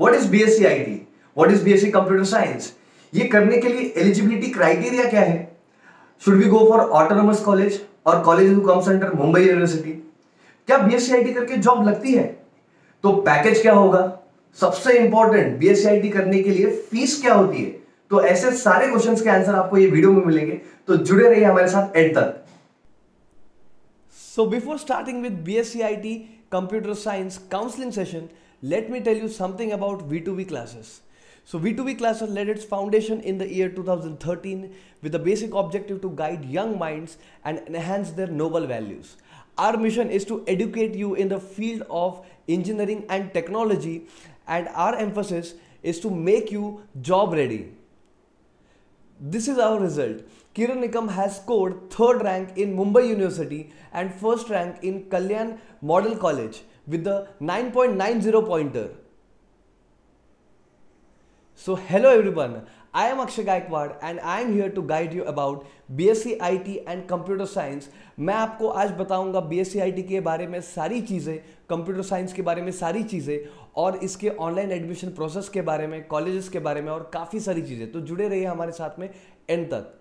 What is I T what is B S C computer science ये करने के लिए एलिजिबिलिटी क्राइटेरिया क्या है should be go for autonomous college और college who comes Mumbai university क्या आई टी करके जॉब लगती है तो पैकेज क्या होगा सबसे important B S C I T करने के लिए फीस क्या होती है तो ऐसे सारे क्वेश्चन के आंसर आपको ये वीडियो में मिलेंगे तो जुड़े रहिए हमारे साथ एंड तक with B S C I T computer science counseling session let me tell you something about V2V classes. So V2V classes laid its foundation in the year 2013 with the basic objective to guide young minds and enhance their noble values. Our mission is to educate you in the field of engineering and technology and our emphasis is to make you job ready. This is our result. Kiran Nikam has scored third rank in Mumbai university and first rank in Kalyan model college with the 9.90 pointer so hello everyone I am Akshay Gaikwad and I am here to guide you about B S C I T and computer science मैं आपको आज बताऊंगा B S C I T के बारे में सारी चीज़ें computer science के बारे में सारी चीज़ें और इसके ऑनलाइन एडमिशन प्रोसेस के बारे में कॉलेजेस के बारे में और काफ़ी सारी चीज़ें तो जुड़े रहिए हमारे साथ में एंड तक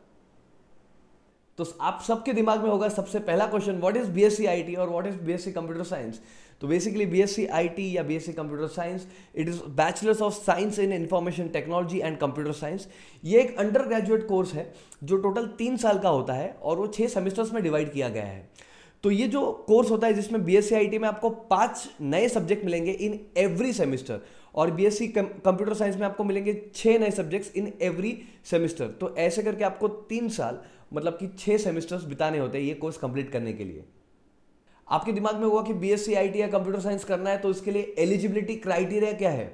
तो आप सबके दिमाग में होगा सबसे पहला question what is BSc IT और what is BSc computer science तो बेसिकली बीएससी आईटी या BSc computer science it is bachelors of science in information technology and computer science ये एक अंडर ग्रेजुएट कोर्स है जो टोटल तीन साल का होता है और वो छह सेमेस्टर्स में डिवाइड किया गया है तो ये जो कोर्स होता है जिसमें बी एस में आपको पांच नए सब्जेक्ट मिलेंगे इन एवरी सेमेस्टर और बी एस कंप्यूटर साइंस में आपको मिलेंगे छह नए सब्जेक्ट्स इन एवरी सेमेस्टर तो ऐसे करके आपको तीन साल मतलब कि छः सेमेस्टर्स बिताने होते हैं ये कोर्स कंप्लीट करने के लिए आपके दिमाग में हुआ कि बी एस या कंप्यूटर साइंस करना है तो इसके लिए एलिजिबिलिटी क्राइटेरिया क्या है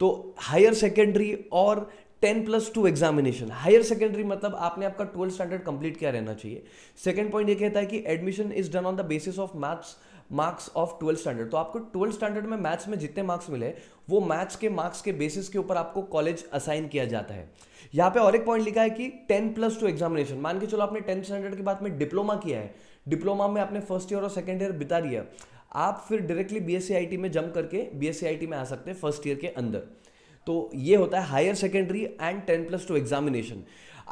तो हायर सेकेंडरी और ten plus two examination higher secondary मतलब आपने आपका ट्वेल्थ स्टैंडर्ड कंप्लीट किया रहना चाहिए सेकेंड पॉइंट ये कहता है कि admission is done on the basis of maths marks of twelfth standard तो आपको ट्वेल्थ स्टैंडर्ड में मैथ्स में जितने मार्क्स मिले वो मैथ्स के मार्क्स के बेसिस के ऊपर आपको कॉलेज असाइन किया जाता है यहाँ पे और एक पॉइंट लिखा है कि टेन प्लस टू एग्जामिनेशन मान के चलो आपने टेंथ स्टैंडर्ड के बाद में डिप्लोमा किया है डिप्लोमा में आपने फर्स्ट ईयर और सेकेंड ईयर बिता दिया आप फिर डायरेक्टली बी में जम करके बी में आ सकते हैं फर्स्ट ईयर के अंदर तो ये होता है higher secondary and ten plus two examination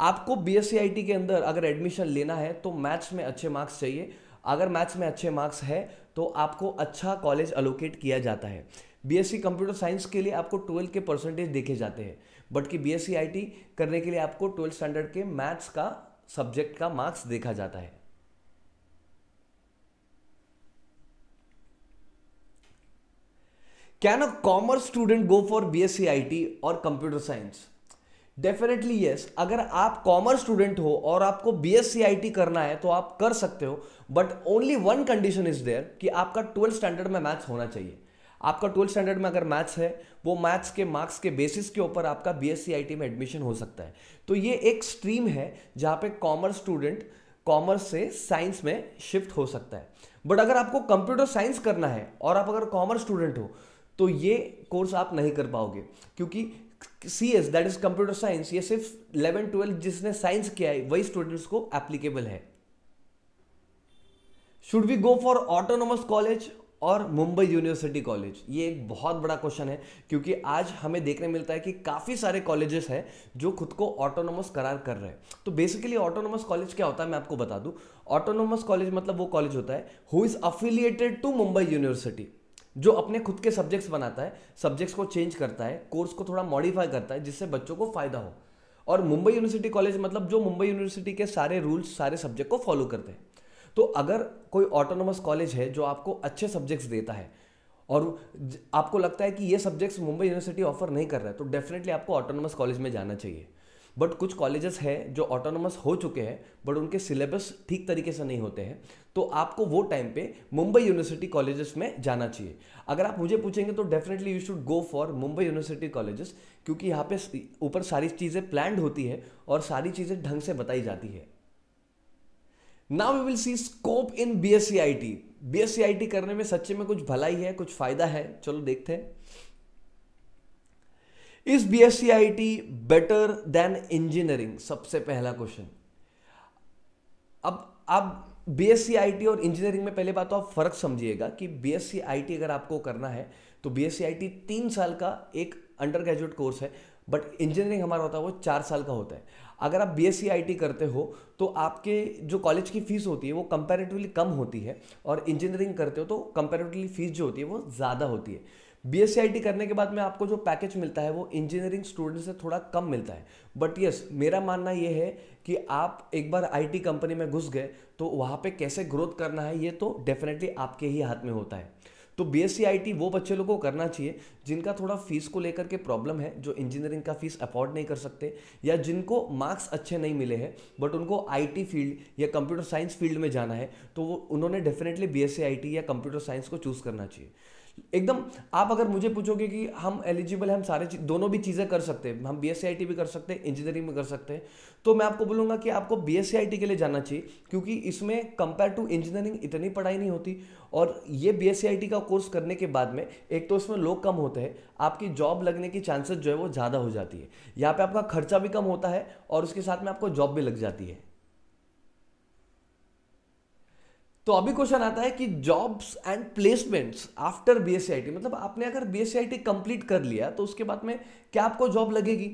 आपको बी एस के अंदर अगर एडमिशन लेना है तो मैथ्स में अच्छे मार्क्स चाहिए अगर मैथ्स में अच्छे मार्क्स है तो आपको अच्छा कॉलेज अलोकेट किया जाता है बीएससी कंप्यूटर साइंस के लिए आपको ट्वेल्थ के परसेंटेज देखे जाते हैं बट कि बीएससी आईटी करने के लिए आपको ट्वेल्थ स्टैंडर्ड के मैथ्स का सब्जेक्ट का मार्क्स देखा जाता है can a commerce student go for BSc IT और computer science definitely yes yes. अगर आप कॉमर्स स्टूडेंट हो और आपको B S C I T करना है तो आप कर सकते हो but only one condition is there कि आपका ट्वेल्थ स्टैंडर्ड में मैथ्स होना चाहिए आपका ट्वेल्थ स्टैंडर्ड में अगर मैथ्स है वो मैथ्स के मार्क्स के बेसिस के ऊपर आपका B S C I T में एडमिशन हो सकता है तो ये एक स्ट्रीम है जहाँ पे कॉमर्स स्टूडेंट कॉमर्स से साइंस में शिफ्ट हो सकता है बट अगर आपको कंप्यूटर साइंस करना है और आप अगर कॉमर्स स्टूडेंट हो तो ये कोर्स आप नहीं कर पाओगे क्योंकि C S that is computer science ये सिर्फ इलेवन ट्वेल्थ जिसने साइंस किया है वही स्टूडेंट्स को एप्लीकेबल है should we go for autonomous college और मुंबई यूनिवर्सिटी कॉलेज ये एक बहुत बड़ा क्वेश्चन है क्योंकि आज हमें देखने मिलता है कि काफ़ी सारे कॉलेजेस हैं जो खुद को ऑटोनोमस करार कर रहे हैं तो बेसिकली ऑटोनोमस कॉलेज क्या होता है मैं आपको बता दूं ऑटोनोमस कॉलेज मतलब वो कॉलेज होता है who is affiliated to Mumbai university जो अपने खुद के सब्जेक्ट्स बनाता है सब्जेक्ट्स को चेंज करता है कोर्स को थोड़ा मॉडिफाई करता है जिससे बच्चों को फायदा हो और मुंबई यूनिवर्सिटी कॉलेज मतलब जो मुंबई यूनिवर्सिटी के सारे रूल्स सारे सब्जेक्ट को फॉलो करते हैं तो अगर कोई ऑटोनोमस कॉलेज है जो आपको अच्छे सब्जेक्ट्स देता है और आपको लगता है कि ये सब्जेक्ट्स मुंबई यूनिवर्सिटी ऑफर नहीं कर रहा है तो डेफिनेटली आपको ऑटोनोमस कॉलेज में जाना चाहिए बट कुछ कॉलेजेस हैं जो ऑटोनोमस हो चुके हैं बट उनके सिलेबस ठीक तरीके से नहीं होते हैं तो आपको वो टाइम पे मुंबई यूनिवर्सिटी कॉलेजेस में जाना चाहिए अगर आप मुझे पूछेंगे तो definitely you should go for Mumbai university colleges क्योंकि यहाँ पे ऊपर सारी चीज़ें प्लैंड होती है और सारी चीज़ें ढंग से बताई जाती है now we will see scope in B S C I T B S C I T करने में सच्चे में कुछ भलाई है कुछ फ़ायदा है चलो देखते हैं is B S C I T better than engineering सबसे पहला क्वेश्चन अब आप B S C I T और इंजीनियरिंग में पहले बात तो आप फर्क समझिएगा कि B S C I T अगर आपको करना है तो B S C I T तीन साल का एक अंडर ग्रेजुएट कोर्स है बट इंजीनियरिंग हमारा होता है वो चार साल का होता है अगर आप बी एस करते हो तो आपके जो कॉलेज की फ़ीस होती है वो कंपेरेटिवली कम होती है और इंजीनियरिंग करते हो तो कंपेरेटिवली फ़ीस जो होती है वो ज़्यादा होती है बी करने के बाद में आपको जो पैकेज मिलता है वो इंजीनियरिंग स्टूडेंट से थोड़ा कम मिलता है बट यस मेरा मानना ये है कि आप एक बार आईटी कंपनी में घुस गए तो वहाँ पे कैसे ग्रोथ करना है ये तो डेफिनेटली आपके ही हाथ में होता है तो बी एस वो बच्चे लोगों को करना चाहिए जिनका थोड़ा फीस को लेकर के प्रॉब्लम है जो इंजीनियरिंग का फीस अफोर्ड नहीं कर सकते या जिनको मार्क्स अच्छे नहीं मिले हैं बट उनको आई फील्ड या कंप्यूटर साइंस फील्ड में जाना है तो वो उन्होंने डेफिनेटली बी एस या कंप्यूटर साइंस को चूज़ करना चाहिए एकदम आप अगर मुझे पूछोगे कि हम एलिजिबल हैं हम सारे दोनों भी चीज़ें कर सकते हैं हम बी एस भी कर सकते हैं इंजीनियरिंग भी कर सकते हैं तो मैं आपको बोलूँगा कि आपको बी एस के लिए जाना चाहिए क्योंकि इसमें कंपेयर टू इंजीनियरिंग इतनी पढ़ाई नहीं होती और ये बी एस का कोर्स करने के बाद में एक तो इसमें लोग कम होते हैं आपकी जॉब लगने की चांसेस जो है वो ज़्यादा हो जाती है यहाँ पर आपका खर्चा भी कम होता है और उसके साथ में आपको जॉब भी लग जाती है तो अभी क्वेश्चन आता है कि jobs and placements after B S मतलब आपने अगर बी एस कंप्लीट कर लिया तो उसके बाद में क्या आपको जॉब लगेगी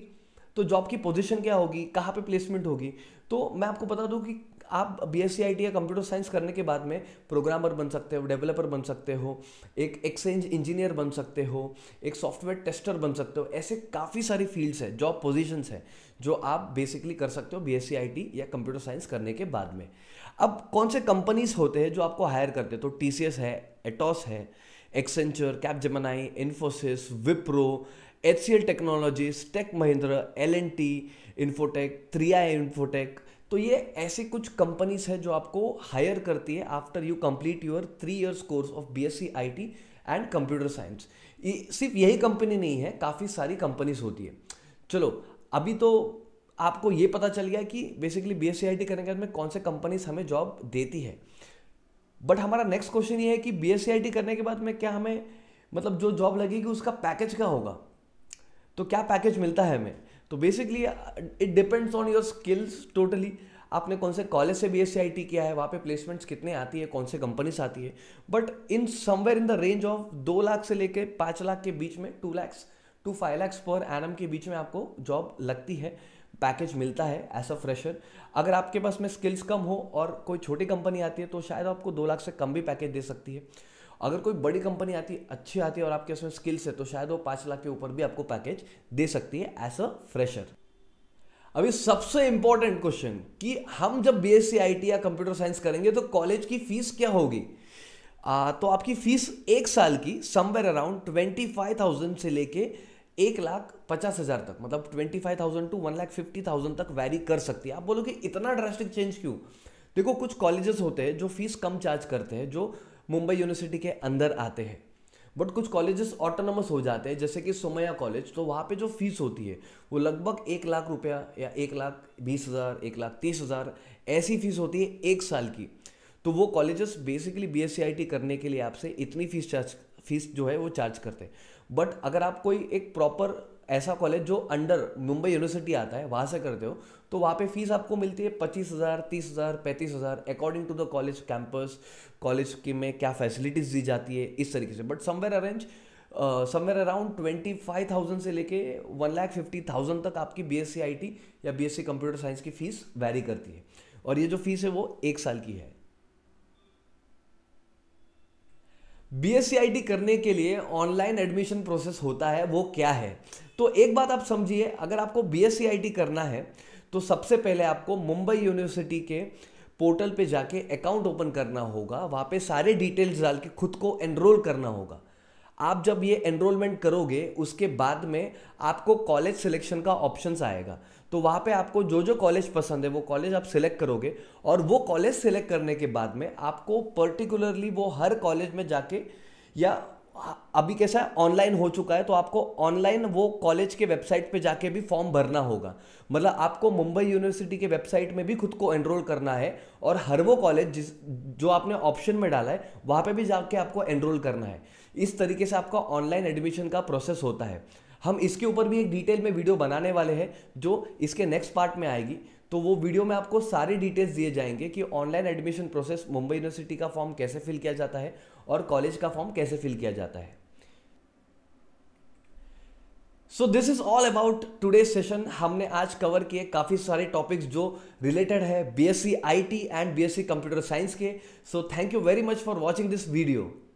तो जॉब की पोजीशन क्या होगी कहाँ पे प्लेसमेंट होगी तो मैं आपको बता दूं कि आप बी एस e या कंप्यूटर साइंस करने के बाद में प्रोग्रामर बन सकते हो डेवलपर बन सकते हो एक एक्सचेंज इंजीनियर बन सकते हो एक सॉफ्टवेयर टेस्टर बन सकते हो ऐसे काफ़ी सारी फील्ड्स हैं जॉब पोजीशंस हैं जो आप बेसिकली कर सकते हो बी e या कंप्यूटर साइंस करने के बाद में अब कौन से कंपनीज होते हैं जो आपको हायर करते हैं तो टी है एटॉस है Accenture Capgemini Infosys Wipro H C L technologies Tech Mahindra L N T Infotech three I Infotech तो ये ऐसी कुछ कंपनीज है जो आपको हायर करती है after you complete your three years course of B S C I T and computer science सिर्फ यही कंपनी नहीं है काफ़ी सारी कंपनीज होती है चलो अभी तो आपको ये पता चल गया कि बेसिकली बी एस करने के बाद में कौन से कंपनीज हमें जॉब देती है बट हमारा नेक्स्ट क्वेश्चन ये है कि बी एस करने के बाद में क्या हमें मतलब जो जॉब लगेगी उसका पैकेज क्या होगा तो क्या पैकेज मिलता है हमें तो basically it depends on your skills totally आपने कौन से कॉलेज से बी एस सी किया है वहाँ पे प्लेसमेंट्स कितने आती है कौन से कंपनीज आती है but in somewhere in the range of दो लाख से लेके पाँच लाख के बीच में two lakhs to five lakhs पर एन के बीच में आपको जॉब लगती है पैकेज मिलता है एज अ फ्रेशर अगर आपके पास में स्किल्स कम हो और कोई छोटी कंपनी आती है तो शायद आपको दो लाख से कम भी पैकेज दे सकती है अगर कोई बड़ी कंपनी आती है अच्छी आती है और आपके उसमें स्किल्स है तो शायद वो पाँच लाख के ऊपर भी आपको पैकेज दे सकती है एज अ फ्रेशर अभी सबसे इंपॉर्टेंट क्वेश्चन कि हम जब बी एस या कंप्यूटर साइंस करेंगे तो कॉलेज की फीस क्या होगी आ, तो आपकी फीस एक साल की somewhere around twenty five thousand से लेके एक लाख पचास हज़ार तक मतलब twenty five thousand to one lakh fifty thousand तक वैरी कर सकती है आप बोलोगे इतना ड्रास्टिक चेंज क्यों देखो कुछ कॉलेजेस होते हैं जो फीस कम चार्ज करते हैं जो मुंबई यूनिवर्सिटी के अंदर आते हैं बट कुछ कॉलेजेस ऑटोनमस हो जाते हैं जैसे कि सोमया कॉलेज तो वहाँ पे जो फीस होती है वो लगभग एक लाख रुपया या एक लाख बीस हज़ार एक लाख तीस हज़ार ऐसी फीस होती है एक साल की तो वो कॉलेजेस बेसिकली बी करने के लिए आपसे इतनी फीस चार्ज फीस जो है वो चार्ज करते हैं बट अगर आप कोई एक प्रॉपर ऐसा कॉलेज जो अंडर मुंबई यूनिवर्सिटी आता है वहाँ से करते हो तो वहाँ पे फीस आपको मिलती है पच्चीस हज़ार तीस हज़ार पैंतीस हज़ार according to the college campus college की में क्या फैसिलिटीज़ दी जाती है इस तरीके से but somewhere arrange somewhere around twenty five thousand से लेके वन लाख फिफ्टी थाउजेंड तक आपकी B S C I T या B S C computer science की फ़ीस वेरी करती है और ये जो फीस है वो एक साल की है बी एस करने के लिए ऑनलाइन एडमिशन प्रोसेस होता है वो क्या है तो एक बात आप समझिए अगर आपको बी एस करना है तो सबसे पहले आपको मुंबई यूनिवर्सिटी के पोर्टल पे जाके अकाउंट ओपन करना होगा वहाँ पे सारे डिटेल्स डाल के खुद को एनरोल करना होगा आप जब ये एनरोलमेंट करोगे उसके बाद में आपको कॉलेज सिलेक्शन का ऑप्शन आएगा तो वहाँ पे आपको जो जो कॉलेज पसंद है वो कॉलेज आप सिलेक्ट करोगे और वो कॉलेज सिलेक्ट करने के बाद में आपको पर्टिकुलरली वो हर कॉलेज में जाके या अभी कैसा है ऑनलाइन हो चुका है तो आपको ऑनलाइन वो कॉलेज के वेबसाइट पे जाके भी फॉर्म भरना होगा मतलब आपको मुंबई यूनिवर्सिटी के वेबसाइट में भी खुद को एनरोल करना है और हर वो कॉलेज जिस जो आपने ऑप्शन में डाला है वहाँ पे भी जाके आपको एनरोल करना है इस तरीके से आपका ऑनलाइन एडमिशन का प्रोसेस होता है हम इसके ऊपर भी एक डिटेल में वीडियो बनाने वाले हैं जो इसके नेक्स्ट पार्ट में आएगी तो वो वीडियो में आपको सारे डिटेल्स दिए जाएंगे कि online admission process Mumbai university का फॉर्म कैसे फिल किया जाता है और कॉलेज का फॉर्म कैसे फिल किया जाता है so this is all about today session हमने आज कवर किए काफ़ी सारे टॉपिक्स जो रिलेटेड है B S C I T and B S C computer science के so thank you very much for watching this video